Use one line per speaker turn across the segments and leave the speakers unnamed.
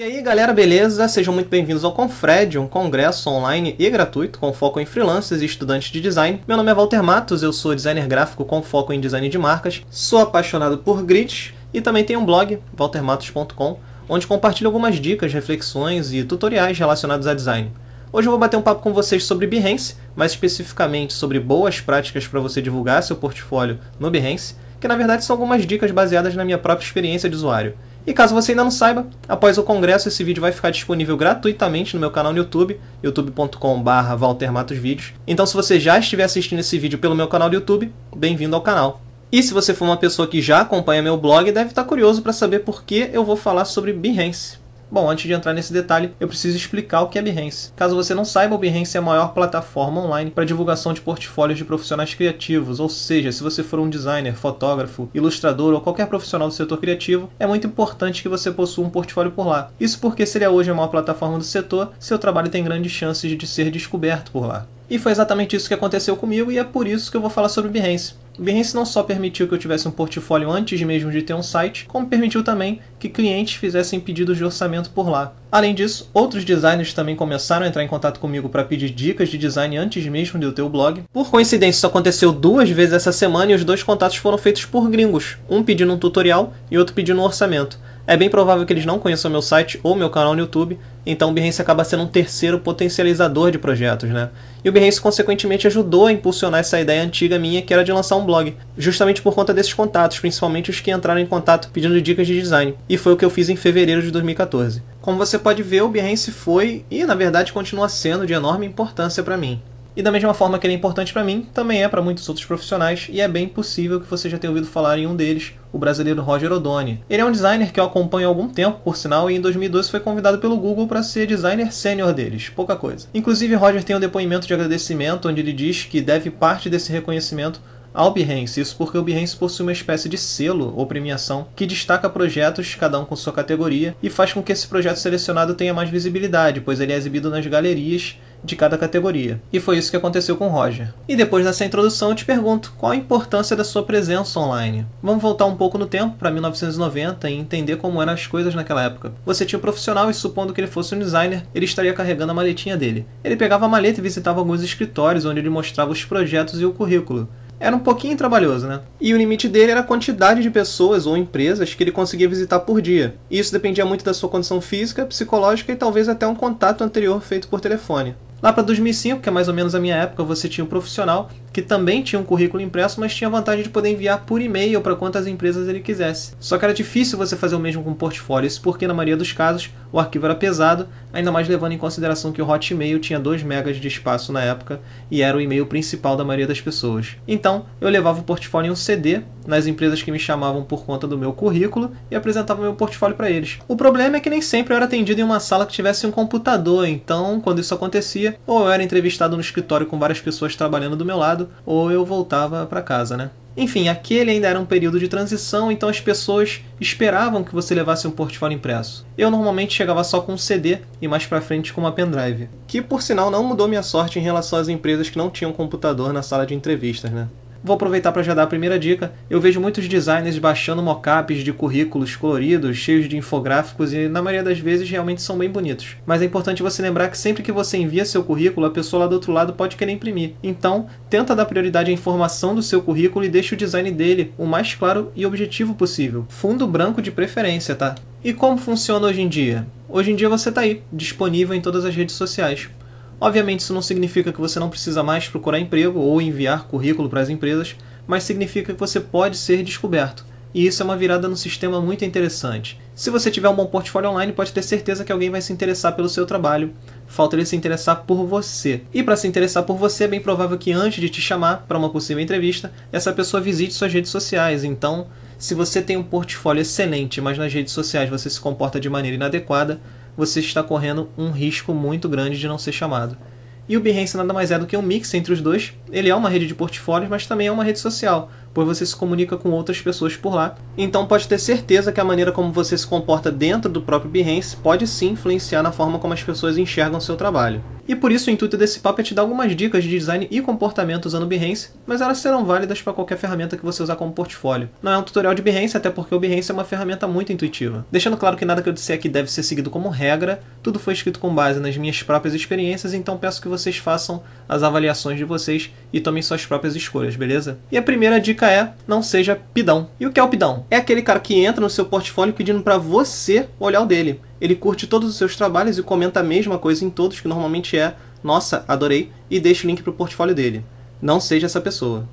E aí galera, beleza? Sejam muito bem-vindos ao Confred, um congresso online e gratuito com foco em freelancers e estudantes de design. Meu nome é Walter Matos, eu sou designer gráfico com foco em design de marcas, sou apaixonado por grids e também tenho um blog, waltermatos.com, onde compartilho algumas dicas, reflexões e tutoriais relacionados a design. Hoje eu vou bater um papo com vocês sobre Behance, mais especificamente sobre boas práticas para você divulgar seu portfólio no Behance, que na verdade são algumas dicas baseadas na minha própria experiência de usuário. E caso você ainda não saiba, após o congresso esse vídeo vai ficar disponível gratuitamente no meu canal no YouTube, youtube.com.br valtermatosvídeos. Então se você já estiver assistindo esse vídeo pelo meu canal do YouTube, bem-vindo ao canal. E se você for uma pessoa que já acompanha meu blog, deve estar curioso para saber por que eu vou falar sobre Behance. Bom, antes de entrar nesse detalhe, eu preciso explicar o que é Behance. Caso você não saiba, o Behance é a maior plataforma online para divulgação de portfólios de profissionais criativos, ou seja, se você for um designer, fotógrafo, ilustrador ou qualquer profissional do setor criativo, é muito importante que você possua um portfólio por lá. Isso porque seria é hoje a maior plataforma do setor, seu trabalho tem grandes chances de ser descoberto por lá. E foi exatamente isso que aconteceu comigo e é por isso que eu vou falar sobre Behance. Behance não só permitiu que eu tivesse um portfólio antes mesmo de ter um site, como permitiu também que clientes fizessem pedidos de orçamento por lá. Além disso, outros designers também começaram a entrar em contato comigo para pedir dicas de design antes mesmo de eu ter o blog. Por coincidência, isso aconteceu duas vezes essa semana e os dois contatos foram feitos por gringos, um pedindo um tutorial e outro pedindo um orçamento é bem provável que eles não conheçam meu site ou meu canal no YouTube, então o Behance acaba sendo um terceiro potencializador de projetos, né? E o Behance consequentemente ajudou a impulsionar essa ideia antiga minha que era de lançar um blog, justamente por conta desses contatos, principalmente os que entraram em contato pedindo dicas de design, e foi o que eu fiz em fevereiro de 2014. Como você pode ver, o Behance foi e na verdade continua sendo de enorme importância para mim. E da mesma forma que ele é importante para mim, também é para muitos outros profissionais e é bem possível que você já tenha ouvido falar em um deles, o brasileiro Roger O'Donnell. Ele é um designer que eu acompanho há algum tempo, por sinal, e em 2012 foi convidado pelo Google para ser designer sênior deles, pouca coisa. Inclusive, Roger tem um depoimento de agradecimento onde ele diz que deve parte desse reconhecimento ao Behance, isso porque o Behance possui uma espécie de selo ou premiação que destaca projetos, cada um com sua categoria, e faz com que esse projeto selecionado tenha mais visibilidade, pois ele é exibido nas galerias de cada categoria. E foi isso que aconteceu com o Roger. E depois dessa introdução eu te pergunto qual a importância da sua presença online. Vamos voltar um pouco no tempo para 1990 e entender como eram as coisas naquela época. Você tinha um profissional e supondo que ele fosse um designer, ele estaria carregando a maletinha dele. Ele pegava a maleta e visitava alguns escritórios onde ele mostrava os projetos e o currículo era um pouquinho trabalhoso, né? E o limite dele era a quantidade de pessoas ou empresas que ele conseguia visitar por dia. E isso dependia muito da sua condição física, psicológica e talvez até um contato anterior feito por telefone. Lá para 2005, que é mais ou menos a minha época, você tinha um profissional que também tinha um currículo impresso, mas tinha a vantagem de poder enviar por e-mail para quantas empresas ele quisesse. Só que era difícil você fazer o mesmo com portfólio, isso porque na maioria dos casos o arquivo era pesado, ainda mais levando em consideração que o Hotmail tinha 2 megas de espaço na época e era o e-mail principal da maioria das pessoas. Então, eu levava o portfólio em um CD nas empresas que me chamavam por conta do meu currículo e apresentava meu portfólio para eles. O problema é que nem sempre eu era atendido em uma sala que tivesse um computador, então, quando isso acontecia, ou eu era entrevistado no escritório com várias pessoas trabalhando do meu lado, mercado, ou eu voltava para casa, né? Enfim, aquele ainda era um período de transição, então as pessoas esperavam que você levasse um portfólio impresso. Eu normalmente chegava só com um CD e mais para frente com uma pendrive, que por sinal não mudou minha sorte em relação às empresas que não tinham computador na sala de entrevistas, né? Vou aproveitar para já dar a primeira dica. Eu vejo muitos designers baixando mockups de currículos coloridos, cheios de infográficos e na maioria das vezes realmente são bem bonitos. Mas é importante você lembrar que sempre que você envia seu currículo, a pessoa lá do outro lado pode querer imprimir. Então, tenta dar prioridade à informação do seu currículo e deixe o design dele o mais claro e objetivo possível. Fundo branco de preferência, tá? E como funciona hoje em dia? Hoje em dia você está aí, disponível em todas as redes sociais. Obviamente, isso não significa que você não precisa mais procurar emprego ou enviar currículo para as empresas, mas significa que você pode ser descoberto. E isso é uma virada no sistema muito interessante. Se você tiver um bom portfólio online, pode ter certeza que alguém vai se interessar pelo seu trabalho. Falta ele se interessar por você. E para se interessar por você, é bem provável que antes de te chamar para uma possível entrevista, essa pessoa visite suas redes sociais. Então, se você tem um portfólio excelente, mas nas redes sociais você se comporta de maneira inadequada, você está correndo um risco muito grande de não ser chamado. E o Behance nada mais é do que um mix entre os dois. Ele é uma rede de portfólios, mas também é uma rede social, pois você se comunica com outras pessoas por lá. Então pode ter certeza que a maneira como você se comporta dentro do próprio Behance pode sim influenciar na forma como as pessoas enxergam seu trabalho. E por isso o intuito desse papo é te dar algumas dicas de design e comportamento usando o Behance, mas elas serão válidas para qualquer ferramenta que você usar como portfólio. Não é um tutorial de Behance, até porque o Behance é uma ferramenta muito intuitiva. Deixando claro que nada que eu disser aqui deve ser seguido como regra, tudo foi escrito com base nas minhas próprias experiências, então peço que vocês façam as avaliações de vocês e tomem suas próprias escolhas, beleza? E a primeira dica é, não seja pidão. E o que é o pidão? É aquele cara que entra no seu portfólio pedindo para você olhar o dele ele curte todos os seus trabalhos e comenta a mesma coisa em todos, que normalmente é nossa, adorei, e deixa o link para o portfólio dele. Não seja essa pessoa.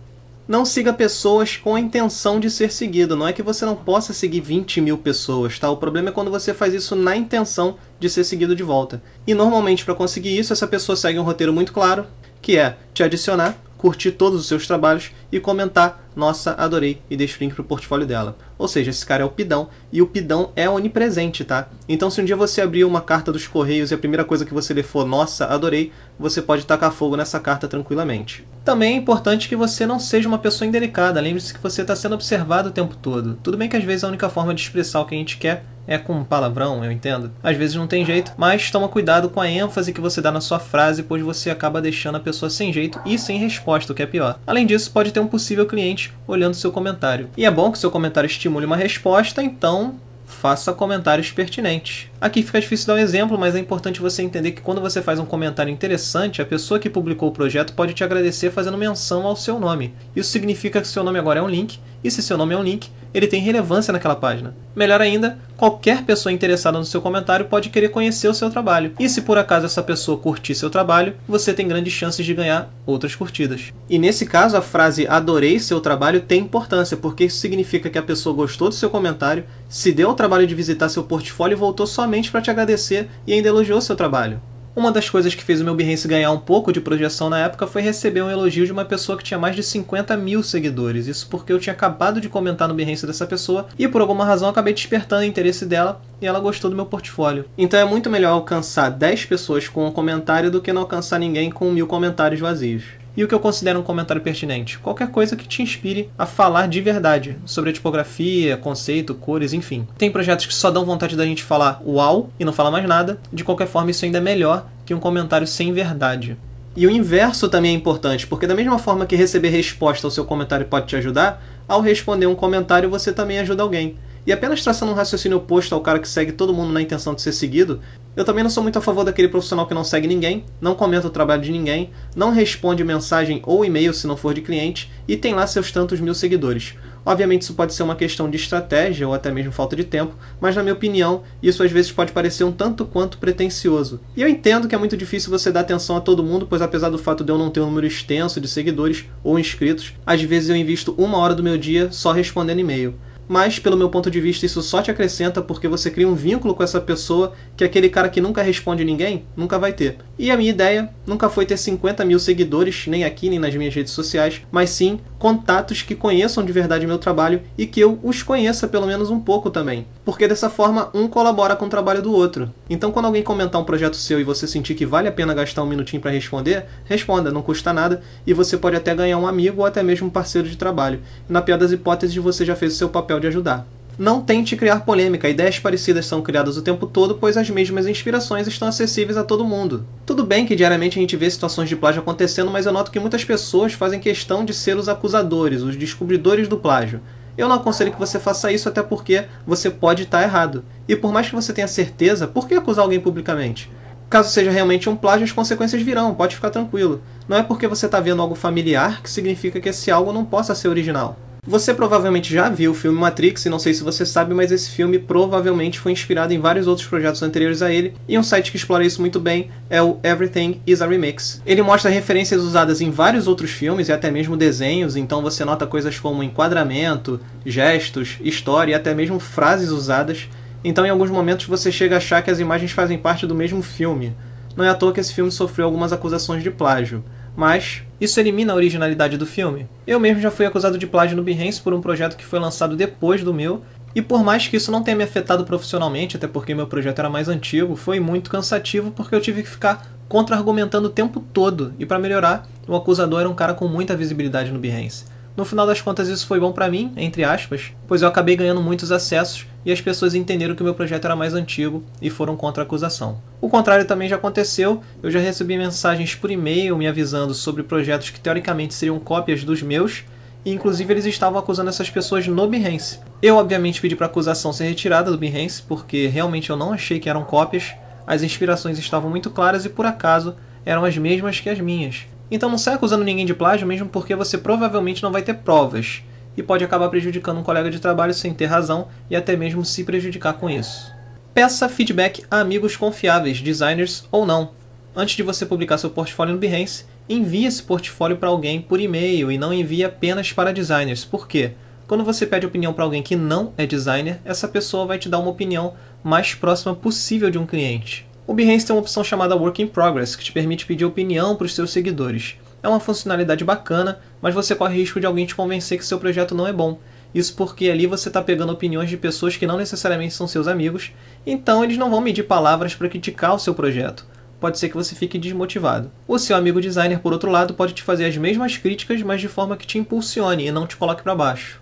Não siga pessoas com a intenção de ser seguido. Não é que você não possa seguir 20 mil pessoas, tá? O problema é quando você faz isso na intenção de ser seguido de volta. E normalmente, para conseguir isso, essa pessoa segue um roteiro muito claro, que é te adicionar, curtir todos os seus trabalhos e comentar, nossa, adorei, e deixa o link pro portfólio dela. Ou seja, esse cara é o pidão, e o pidão é onipresente, tá? Então se um dia você abrir uma carta dos Correios e a primeira coisa que você ler for, nossa, adorei, você pode tacar fogo nessa carta tranquilamente. Também é importante que você não seja uma pessoa indelicada, lembre-se que você está sendo observado o tempo todo. Tudo bem que às vezes a única forma de expressar o que a gente quer é com palavrão, eu entendo. Às vezes não tem jeito, mas toma cuidado com a ênfase que você dá na sua frase, pois você acaba deixando a pessoa sem jeito e sem resposta, o que é pior. Além disso, pode ter ter um possível cliente olhando seu comentário. E é bom que seu comentário estimule uma resposta, então faça comentários pertinentes. Aqui fica difícil dar um exemplo, mas é importante você entender que quando você faz um comentário interessante, a pessoa que publicou o projeto pode te agradecer fazendo menção ao seu nome. Isso significa que seu nome agora é um link, e se seu nome é um link, ele tem relevância naquela página. Melhor ainda, qualquer pessoa interessada no seu comentário pode querer conhecer o seu trabalho. E se por acaso essa pessoa curtir seu trabalho, você tem grandes chances de ganhar outras curtidas. E nesse caso, a frase adorei seu trabalho tem importância, porque isso significa que a pessoa gostou do seu comentário, se deu ao trabalho de visitar seu portfólio e voltou somente somente para te agradecer e ainda elogiou seu trabalho. Uma das coisas que fez o meu Behance ganhar um pouco de projeção na época foi receber um elogio de uma pessoa que tinha mais de 50 mil seguidores. Isso porque eu tinha acabado de comentar no Behance dessa pessoa e por alguma razão acabei despertando o interesse dela e ela gostou do meu portfólio. Então é muito melhor alcançar 10 pessoas com um comentário do que não alcançar ninguém com mil comentários vazios e o que eu considero um comentário pertinente. Qualquer coisa que te inspire a falar de verdade sobre a tipografia, conceito, cores, enfim. Tem projetos que só dão vontade da gente falar uau e não falar mais nada. De qualquer forma, isso ainda é melhor que um comentário sem verdade. E o inverso também é importante, porque da mesma forma que receber resposta ao seu comentário pode te ajudar, ao responder um comentário você também ajuda alguém. E apenas traçando um raciocínio oposto ao cara que segue todo mundo na intenção de ser seguido, eu também não sou muito a favor daquele profissional que não segue ninguém, não comenta o trabalho de ninguém, não responde mensagem ou e-mail se não for de cliente e tem lá seus tantos mil seguidores. Obviamente isso pode ser uma questão de estratégia ou até mesmo falta de tempo, mas na minha opinião, isso às vezes pode parecer um tanto quanto pretensioso. E eu entendo que é muito difícil você dar atenção a todo mundo, pois apesar do fato de eu não ter um número extenso de seguidores ou inscritos, às vezes eu invisto uma hora do meu dia só respondendo e-mail mas pelo meu ponto de vista isso só te acrescenta porque você cria um vínculo com essa pessoa que aquele cara que nunca responde ninguém nunca vai ter. E a minha ideia nunca foi ter 50 mil seguidores, nem aqui nem nas minhas redes sociais, mas sim contatos que conheçam de verdade meu trabalho e que eu os conheça pelo menos um pouco também. Porque dessa forma um colabora com o trabalho do outro. Então quando alguém comentar um projeto seu e você sentir que vale a pena gastar um minutinho para responder, responda, não custa nada e você pode até ganhar um amigo ou até mesmo um parceiro de trabalho. Na pior das hipóteses você já fez o seu papel papel de ajudar. Não tente criar polêmica, ideias parecidas são criadas o tempo todo, pois as mesmas inspirações estão acessíveis a todo mundo. Tudo bem que diariamente a gente vê situações de plágio acontecendo, mas eu noto que muitas pessoas fazem questão de ser os acusadores, os descobridores do plágio. Eu não aconselho que você faça isso, até porque você pode estar errado. E por mais que você tenha certeza, por que acusar alguém publicamente? Caso seja realmente um plágio, as consequências virão, pode ficar tranquilo. Não é porque você está vendo algo familiar que significa que esse algo não possa ser original. Você provavelmente já viu o filme Matrix, e não sei se você sabe, mas esse filme provavelmente foi inspirado em vários outros projetos anteriores a ele, e um site que explora isso muito bem é o Everything is a Remix. Ele mostra referências usadas em vários outros filmes e até mesmo desenhos, então você nota coisas como enquadramento, gestos, história e até mesmo frases usadas. Então, em alguns momentos, você chega a achar que as imagens fazem parte do mesmo filme. Não é à toa que esse filme sofreu algumas acusações de plágio. Mas, isso elimina a originalidade do filme. Eu mesmo já fui acusado de plágio no Behance por um projeto que foi lançado depois do meu, e por mais que isso não tenha me afetado profissionalmente, até porque meu projeto era mais antigo, foi muito cansativo porque eu tive que ficar contra-argumentando o tempo todo, e para melhorar, o acusador era um cara com muita visibilidade no Behance. No final das contas, isso foi bom para mim, entre aspas, pois eu acabei ganhando muitos acessos e as pessoas entenderam que o meu projeto era mais antigo e foram contra a acusação. O contrário também já aconteceu, eu já recebi mensagens por e-mail me avisando sobre projetos que teoricamente seriam cópias dos meus, e inclusive eles estavam acusando essas pessoas no Behance. Eu obviamente pedi para a acusação ser retirada do Behance, porque realmente eu não achei que eram cópias, as inspirações estavam muito claras e por acaso eram as mesmas que as minhas. Então não sai acusando ninguém de plágio mesmo porque você provavelmente não vai ter provas e pode acabar prejudicando um colega de trabalho sem ter razão e até mesmo se prejudicar com isso. Peça feedback a amigos confiáveis, designers ou não. Antes de você publicar seu portfólio no Behance, envie esse portfólio para alguém por e-mail e não envie apenas para designers. Por quê? Quando você pede opinião para alguém que não é designer, essa pessoa vai te dar uma opinião mais próxima possível de um cliente. O Behance tem uma opção chamada Work in Progress, que te permite pedir opinião para os seus seguidores. É uma funcionalidade bacana, mas você corre risco de alguém te convencer que seu projeto não é bom. Isso porque ali você está pegando opiniões de pessoas que não necessariamente são seus amigos, então eles não vão medir palavras para criticar o seu projeto. Pode ser que você fique desmotivado. O seu amigo designer, por outro lado, pode te fazer as mesmas críticas, mas de forma que te impulsione e não te coloque para baixo.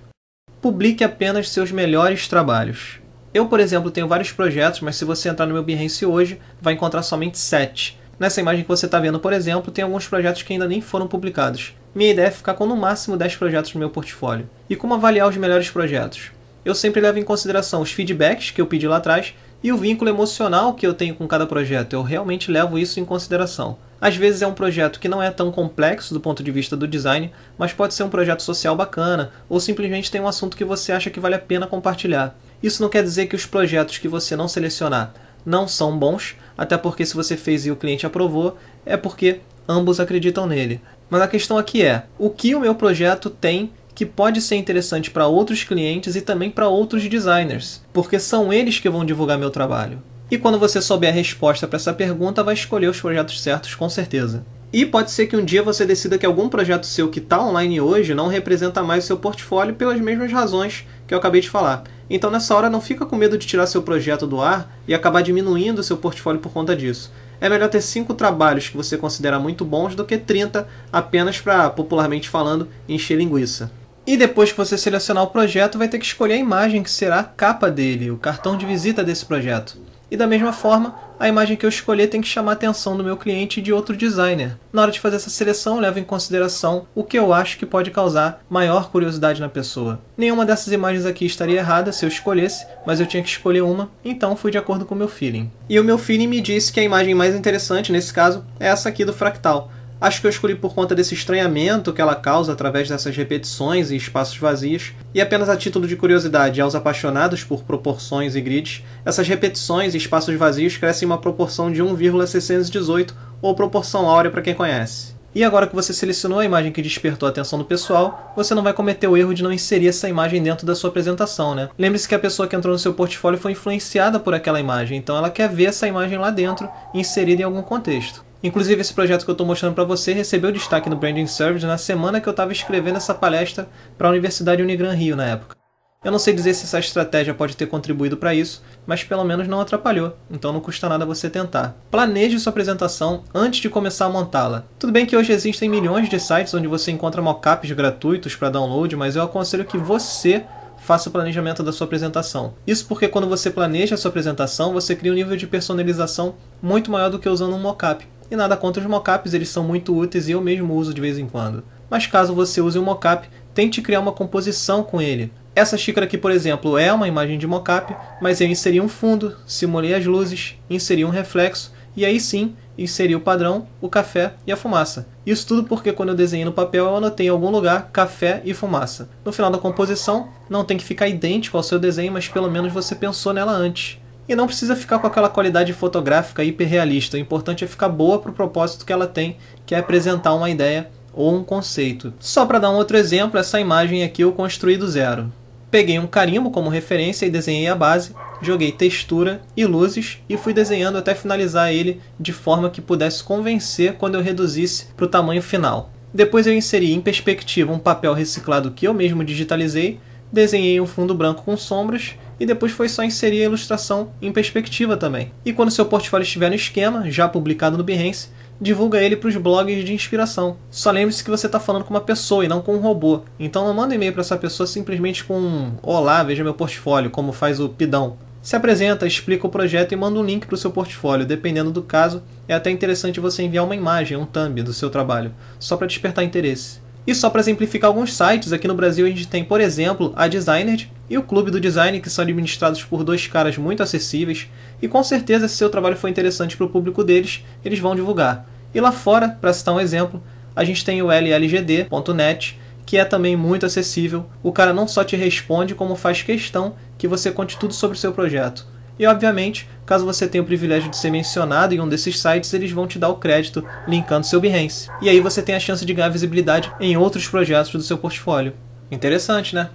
Publique apenas seus melhores trabalhos. Eu, por exemplo, tenho vários projetos, mas se você entrar no meu Behance hoje, vai encontrar somente 7. Nessa imagem que você está vendo, por exemplo, tem alguns projetos que ainda nem foram publicados. Minha ideia é ficar com no máximo 10 projetos no meu portfólio. E como avaliar os melhores projetos? Eu sempre levo em consideração os feedbacks que eu pedi lá atrás e o vínculo emocional que eu tenho com cada projeto. Eu realmente levo isso em consideração. Às vezes é um projeto que não é tão complexo do ponto de vista do design, mas pode ser um projeto social bacana ou simplesmente tem um assunto que você acha que vale a pena compartilhar. Isso não quer dizer que os projetos que você não selecionar não são bons, até porque se você fez e o cliente aprovou, é porque ambos acreditam nele. Mas a questão aqui é: o que o meu projeto tem que pode ser interessante para outros clientes e também para outros designers, porque são eles que vão divulgar meu trabalho. E quando você souber a resposta para essa pergunta, vai escolher os projetos certos com certeza. E pode ser que um dia você decida que algum projeto seu que está online hoje não representa mais o seu portfólio pelas mesmas razões que eu acabei de falar. Então nessa hora não fica com medo de tirar seu projeto do ar e acabar diminuindo seu portfólio por conta disso. É melhor ter 5 trabalhos que você considera muito bons do que 30 apenas para, popularmente falando, encher linguiça. E depois que você selecionar o projeto, vai ter que escolher a imagem que será a capa dele, o cartão de visita desse projeto. E da mesma forma, a imagem que eu escolher tem que chamar a atenção do meu cliente e de outro designer. Na hora de fazer essa seleção, levo em consideração o que eu acho que pode causar maior curiosidade na pessoa. Nenhuma dessas imagens aqui estaria errada se eu escolhesse, mas eu tinha que escolher uma, então fui de acordo com o meu feeling. E o meu feeling me disse que a imagem mais interessante nesse caso é essa aqui do fractal, Acho que eu escolhi por conta desse estranhamento que ela causa através dessas repetições e espaços vazios, e apenas a título de curiosidade aos apaixonados por proporções e grids, essas repetições e espaços vazios crescem em uma proporção de 1,618 ou proporção áurea para quem conhece. E agora que você selecionou a imagem que despertou a atenção do pessoal, você não vai cometer o erro de não inserir essa imagem dentro da sua apresentação, né? Lembre-se que a pessoa que entrou no seu portfólio foi influenciada por aquela imagem, então ela quer ver essa imagem lá dentro, inserida em algum contexto. Inclusive esse projeto que eu estou mostrando para você recebeu destaque no Branding Service na semana que eu estava escrevendo essa palestra para a Universidade Unigran Rio na época. Eu não sei dizer se essa estratégia pode ter contribuído para isso, mas pelo menos não atrapalhou, então não custa nada você tentar. Planeje sua apresentação antes de começar a montá-la. Tudo bem que hoje existem milhões de sites onde você encontra mockups gratuitos para download, mas eu aconselho que você faça o planejamento da sua apresentação. Isso porque quando você planeja a sua apresentação, você cria um nível de personalização muito maior do que usando um mockup. E nada contra os mockups, eles são muito úteis e eu mesmo uso de vez em quando. Mas caso você use um mockup, tente criar uma composição com ele. Essa xícara aqui, por exemplo, é uma imagem de mockup, mas eu inseri um fundo, simulei as luzes, inseri um reflexo e aí sim inseri o padrão, o café e a fumaça. Isso tudo porque quando eu desenhei no papel eu anotei em algum lugar café e fumaça. No final da composição, não tem que ficar idêntico ao seu desenho, mas pelo menos você pensou nela antes e não precisa ficar com aquela qualidade fotográfica hiperrealista. O importante é ficar boa para o propósito que ela tem, que é apresentar uma ideia ou um conceito. Só para dar um outro exemplo, essa imagem aqui eu construí do zero. Peguei um carimbo como referência e desenhei a base, joguei textura e luzes e fui desenhando até finalizar ele de forma que pudesse convencer quando eu reduzisse para o tamanho final. Depois eu inseri em perspectiva um papel reciclado que eu mesmo digitalizei desenhei um fundo branco com sombras e depois foi só inserir a ilustração em perspectiva também. E quando seu portfólio estiver no esquema, já publicado no Behance, divulga ele para os blogs de inspiração. Só lembre-se que você está falando com uma pessoa e não com um robô. Então não manda e-mail para essa pessoa simplesmente com um, Olá, veja meu portfólio, como faz o Pidão. Se apresenta, explica o projeto e manda um link para o seu portfólio. Dependendo do caso, é até interessante você enviar uma imagem, um thumb do seu trabalho, só para despertar interesse. E só para exemplificar alguns sites, aqui no Brasil a gente tem, por exemplo, a Designer e o Clube do Design, que são administrados por dois caras muito acessíveis, e com certeza se seu trabalho for interessante para o público deles, eles vão divulgar. E lá fora, para citar um exemplo, a gente tem o llgd.net, que é também muito acessível. O cara não só te responde, como faz questão que você conte tudo sobre o seu projeto. E obviamente, caso você tenha o privilégio de ser mencionado em um desses sites, eles vão te dar o crédito linkando seu Behance. E aí você tem a chance de ganhar visibilidade em outros projetos do seu portfólio. Interessante, né?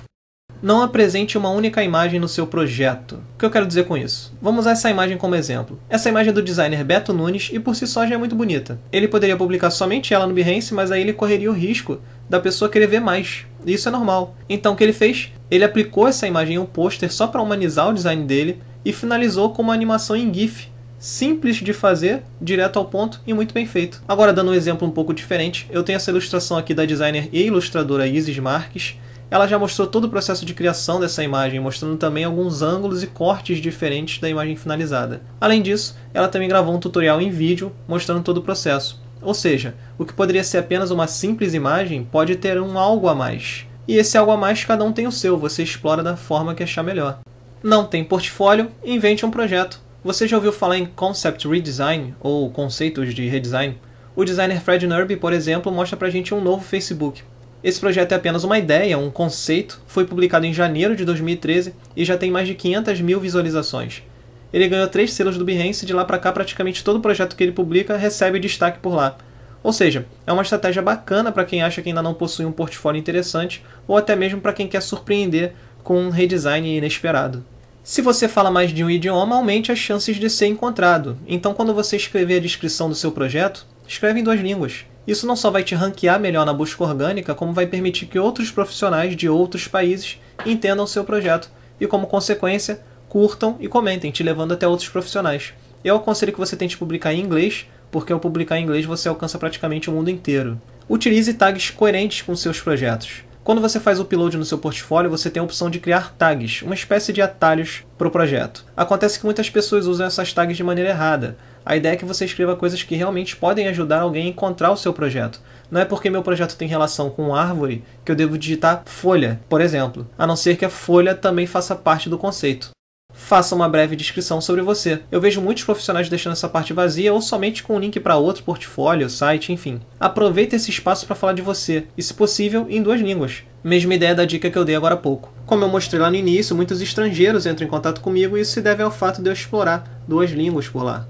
Não apresente uma única imagem no seu projeto. O que eu quero dizer com isso? Vamos usar essa imagem como exemplo. Essa imagem é do designer Beto Nunes e por si só já é muito bonita. Ele poderia publicar somente ela no Behance, mas aí ele correria o risco da pessoa querer ver mais. Isso é normal. Então o que ele fez? Ele aplicou essa imagem em um pôster só para humanizar o design dele e finalizou com uma animação em GIF, simples de fazer, direto ao ponto e muito bem feito. Agora, dando um exemplo um pouco diferente, eu tenho essa ilustração aqui da designer e ilustradora Isis Marques. Ela já mostrou todo o processo de criação dessa imagem, mostrando também alguns ângulos e cortes diferentes da imagem finalizada. Além disso, ela também gravou um tutorial em vídeo mostrando todo o processo. Ou seja, o que poderia ser apenas uma simples imagem pode ter um algo a mais. E esse algo a mais cada um tem o seu, você explora da forma que achar melhor. Não tem portfólio? Invente um projeto. Você já ouviu falar em concept redesign ou conceitos de redesign? O designer Fred Nurby, por exemplo, mostra pra gente um novo Facebook. Esse projeto é apenas uma ideia, um conceito, foi publicado em janeiro de 2013 e já tem mais de 500 mil visualizações. Ele ganhou três selos do Behance e de lá para cá praticamente todo projeto que ele publica recebe destaque por lá. Ou seja, é uma estratégia bacana para quem acha que ainda não possui um portfólio interessante ou até mesmo para quem quer surpreender com um redesign inesperado. Se você fala mais de um idioma, aumente as chances de ser encontrado. Então, quando você escrever a descrição do seu projeto, escreve em duas línguas. Isso não só vai te ranquear melhor na busca orgânica, como vai permitir que outros profissionais de outros países entendam seu projeto e, como consequência, curtam e comentem, te levando até outros profissionais. Eu é aconselho que você tente publicar em inglês, porque ao publicar em inglês você alcança praticamente o mundo inteiro. Utilize tags coerentes com seus projetos. Quando você faz o upload no seu portfólio, você tem a opção de criar tags, uma espécie de atalhos para o projeto. Acontece que muitas pessoas usam essas tags de maneira errada. A ideia é que você escreva coisas que realmente podem ajudar alguém a encontrar o seu projeto. Não é porque meu projeto tem relação com árvore que eu devo digitar folha, por exemplo, a não ser que a folha também faça parte do conceito. Faça uma breve descrição sobre você. Eu vejo muitos profissionais deixando essa parte vazia ou somente com um link para outro portfólio, site, enfim. Aproveite esse espaço para falar de você, e se possível, em duas línguas. Mesma ideia da dica que eu dei agora há pouco. Como eu mostrei lá no início, muitos estrangeiros entram em contato comigo e isso se deve ao fato de eu explorar duas línguas por lá.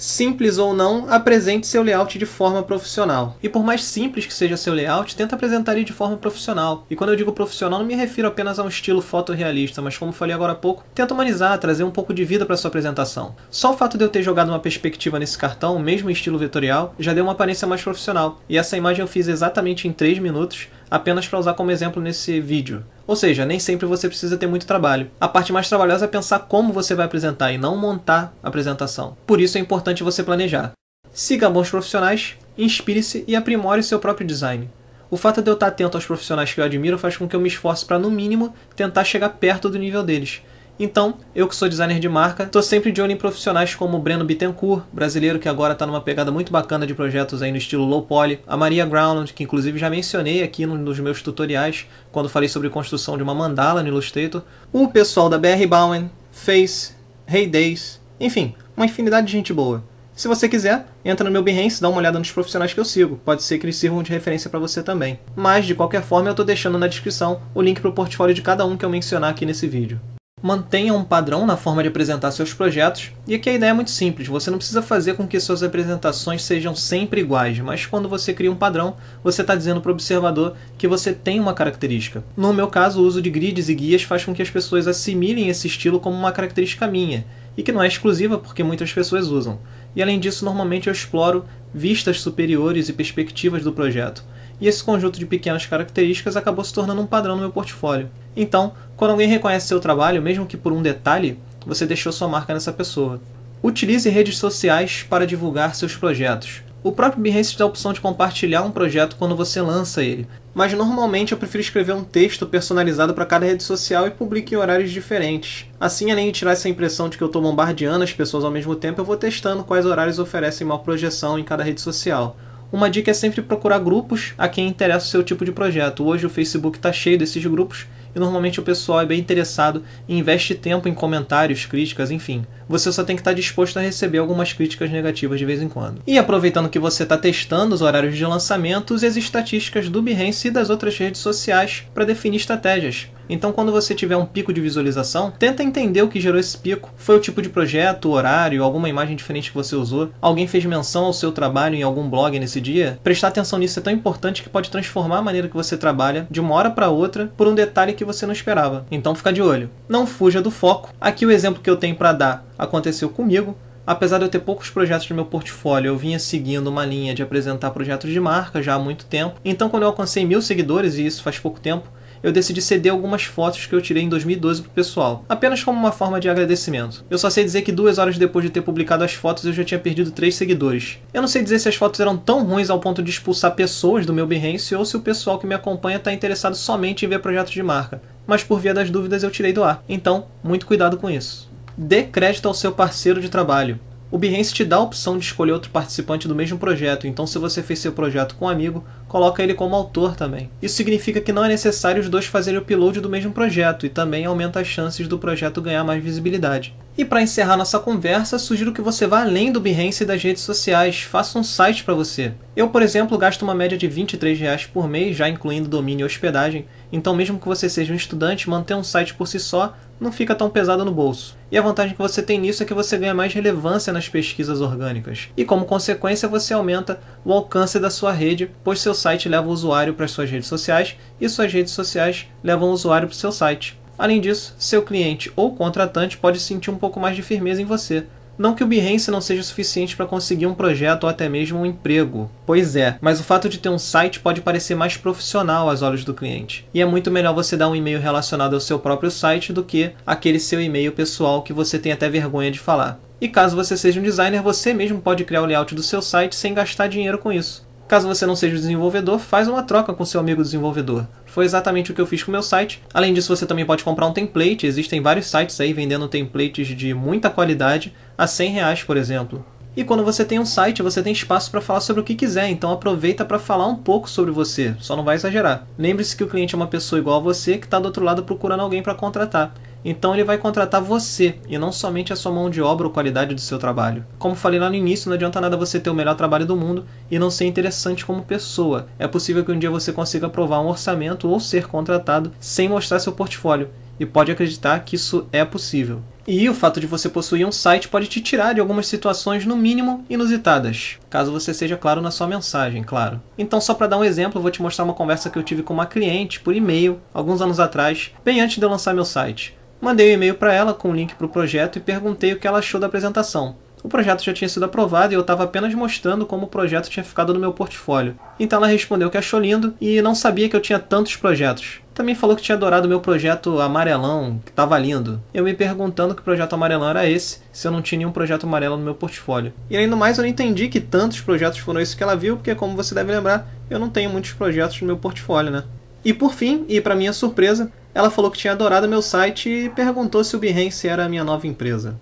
Simples ou não, apresente seu layout de forma profissional. E por mais simples que seja seu layout, tenta apresentar ele de forma profissional. E quando eu digo profissional, não me refiro apenas a um estilo fotorrealista, mas como falei agora há pouco, tenta humanizar, trazer um pouco de vida para sua apresentação. Só o fato de eu ter jogado uma perspectiva nesse cartão, mesmo estilo vetorial, já deu uma aparência mais profissional. E essa imagem eu fiz exatamente em 3 minutos, apenas para usar como exemplo nesse vídeo. Ou seja, nem sempre você precisa ter muito trabalho. A parte mais trabalhosa é pensar como você vai apresentar e não montar a apresentação. Por isso é importante você planejar. Siga bons profissionais, inspire-se e aprimore seu próprio design. O fato de eu estar atento aos profissionais que eu admiro faz com que eu me esforce para, no mínimo, tentar chegar perto do nível deles. Então, eu que sou designer de marca, estou sempre de olho em profissionais como o Breno Bittencourt, brasileiro que agora está numa pegada muito bacana de projetos aí no estilo low poly, a Maria Ground, que inclusive já mencionei aqui nos meus tutoriais, quando falei sobre construção de uma mandala no Illustrator, o pessoal da BR Bowen, Face, Heydays, enfim, uma infinidade de gente boa. Se você quiser, entra no meu Behance, dá uma olhada nos profissionais que eu sigo. Pode ser que eles sirvam de referência para você também. Mas, de qualquer forma, eu estou deixando na descrição o link para o portfólio de cada um que eu mencionar aqui nesse vídeo. Mantenha um padrão na forma de apresentar seus projetos, e aqui a ideia é muito simples, você não precisa fazer com que suas apresentações sejam sempre iguais, mas quando você cria um padrão, você está dizendo para o observador que você tem uma característica. No meu caso, o uso de grids e guias faz com que as pessoas assimilem esse estilo como uma característica minha, e que não é exclusiva porque muitas pessoas usam. E além disso, normalmente eu exploro vistas superiores e perspectivas do projeto e esse conjunto de pequenas características acabou se tornando um padrão no meu portfólio. Então, quando alguém reconhece seu trabalho, mesmo que por um detalhe, você deixou sua marca nessa pessoa. Utilize redes sociais para divulgar seus projetos. O próprio Behance dá a opção de compartilhar um projeto quando você lança ele, mas normalmente eu prefiro escrever um texto personalizado para cada rede social e publique em horários diferentes. Assim, além de tirar essa impressão de que eu estou bombardeando as pessoas ao mesmo tempo, eu vou testando quais horários oferecem maior projeção em cada rede social. Uma dica é sempre procurar grupos a quem interessa o seu tipo de projeto. Hoje o Facebook está cheio desses grupos e normalmente o pessoal é bem interessado e investe tempo em comentários, críticas, enfim. Você só tem que estar tá disposto a receber algumas críticas negativas de vez em quando. E aproveitando que você está testando os horários de lançamentos e as estatísticas do Behance e das outras redes sociais para definir estratégias. Então, quando você tiver um pico de visualização, tenta entender o que gerou esse pico. Foi o tipo de projeto, horário, alguma imagem diferente que você usou? Alguém fez menção ao seu trabalho em algum blog nesse dia? Prestar atenção nisso é tão importante que pode transformar a maneira que você trabalha de uma hora para outra por um detalhe que você não esperava. Então, fica de olho. Não fuja do foco. Aqui o exemplo que eu tenho para dar aconteceu comigo, apesar de eu ter poucos projetos no meu portfólio, eu vinha seguindo uma linha de apresentar projetos de marca já há muito tempo. Então, quando eu alcancei mil seguidores, e isso faz pouco tempo, eu decidi ceder algumas fotos que eu tirei em 2012 pro pessoal, apenas como uma forma de agradecimento. Eu só sei dizer que duas horas depois de ter publicado as fotos eu já tinha perdido três seguidores. Eu não sei dizer se as fotos eram tão ruins ao ponto de expulsar pessoas do meu Behance ou se o pessoal que me acompanha está interessado somente em ver projetos de marca, mas por via das dúvidas eu tirei do ar. Então, muito cuidado com isso. Dê crédito ao seu parceiro de trabalho. O Behance te dá a opção de escolher outro participante do mesmo projeto, então se você fez seu projeto com um amigo, coloca ele como autor também. Isso significa que não é necessário os dois fazerem o upload do mesmo projeto e também aumenta as chances do projeto ganhar mais visibilidade. E para encerrar nossa conversa, sugiro que você vá além do Behance e das redes sociais, faça um site para você. Eu, por exemplo, gasto uma média de 23 reais por mês, já incluindo domínio e hospedagem, então mesmo que você seja um estudante, manter um site por si só não fica tão pesado no bolso. E a vantagem que você tem nisso é que você ganha mais relevância nas pesquisas orgânicas. E como consequência, você aumenta o alcance da sua rede, pois seu site leva o usuário para suas redes sociais e suas redes sociais levam o usuário para o seu site. Além disso, seu cliente ou contratante pode sentir um pouco mais de firmeza em você, não que o Behance não seja suficiente para conseguir um projeto ou até mesmo um emprego, pois é, mas o fato de ter um site pode parecer mais profissional aos olhos do cliente. E é muito melhor você dar um e-mail relacionado ao seu próprio site do que aquele seu e-mail pessoal que você tem até vergonha de falar. E caso você seja um designer, você mesmo pode criar o layout do seu site sem gastar dinheiro com isso. Caso você não seja desenvolvedor, faz uma troca com seu amigo desenvolvedor. Foi exatamente o que eu fiz com o meu site. Além disso, você também pode comprar um template. Existem vários sites aí vendendo templates de muita qualidade a 100 reais, por exemplo. E quando você tem um site, você tem espaço para falar sobre o que quiser, então aproveita para falar um pouco sobre você, só não vai exagerar. Lembre-se que o cliente é uma pessoa igual a você que está do outro lado procurando alguém para contratar. Então ele vai contratar você e não somente a sua mão de obra ou qualidade do seu trabalho. Como falei lá no início, não adianta nada você ter o melhor trabalho do mundo e não ser interessante como pessoa. É possível que um dia você consiga aprovar um orçamento ou ser contratado sem mostrar seu portfólio e pode acreditar que isso é possível. E o fato de você possuir um site pode te tirar de algumas situações, no mínimo, inusitadas, caso você seja claro na sua mensagem, claro. Então, só para dar um exemplo, vou te mostrar uma conversa que eu tive com uma cliente por e-mail alguns anos atrás, bem antes de eu lançar meu site. Mandei um e-mail para ela com o um link para o projeto e perguntei o que ela achou da apresentação. O projeto já tinha sido aprovado e eu estava apenas mostrando como o projeto tinha ficado no meu portfólio. Então ela respondeu que achou lindo e não sabia que eu tinha tantos projetos. Também falou que tinha adorado meu projeto amarelão, que estava lindo. Eu me perguntando que projeto amarelão era esse, se eu não tinha nenhum projeto amarelo no meu portfólio. E além do mais, eu não entendi que tantos projetos foram isso que ela viu, porque como você deve lembrar, eu não tenho muitos projetos no meu portfólio, né? E por fim, e para minha surpresa, ela falou que tinha adorado meu site e perguntou se o Behance era a minha nova empresa.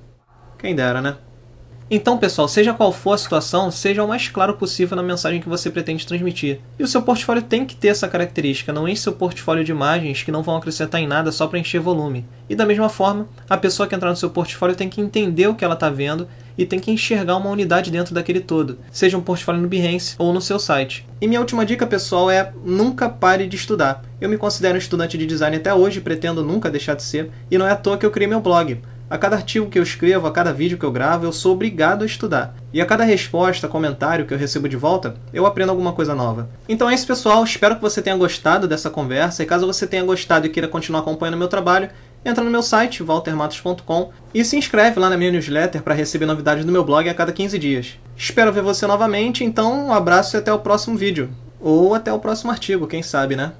Quem dera, né? Então, pessoal, seja qual for a situação, seja o mais claro possível na mensagem que você pretende transmitir. E o seu portfólio tem que ter essa característica, não enche seu portfólio de imagens que não vão acrescentar em nada só para encher volume. E da mesma forma, a pessoa que entrar no seu portfólio tem que entender o que ela está vendo e tem que enxergar uma unidade dentro daquele todo, seja um portfólio no Behance ou no seu site. E minha última dica, pessoal, é nunca pare de estudar. Eu me considero estudante de design até hoje, pretendo nunca deixar de ser, e não é à toa que eu criei meu blog. A cada artigo que eu escrevo, a cada vídeo que eu gravo, eu sou obrigado a estudar. E a cada resposta, comentário que eu recebo de volta, eu aprendo alguma coisa nova. Então é isso, pessoal. Espero que você tenha gostado dessa conversa. E caso você tenha gostado e queira continuar acompanhando meu trabalho, entra no meu site, waltermatos.com, e se inscreve lá na minha newsletter para receber novidades do meu blog a cada 15 dias. Espero ver você novamente, então um abraço e até o próximo vídeo. Ou até o próximo artigo, quem sabe, né?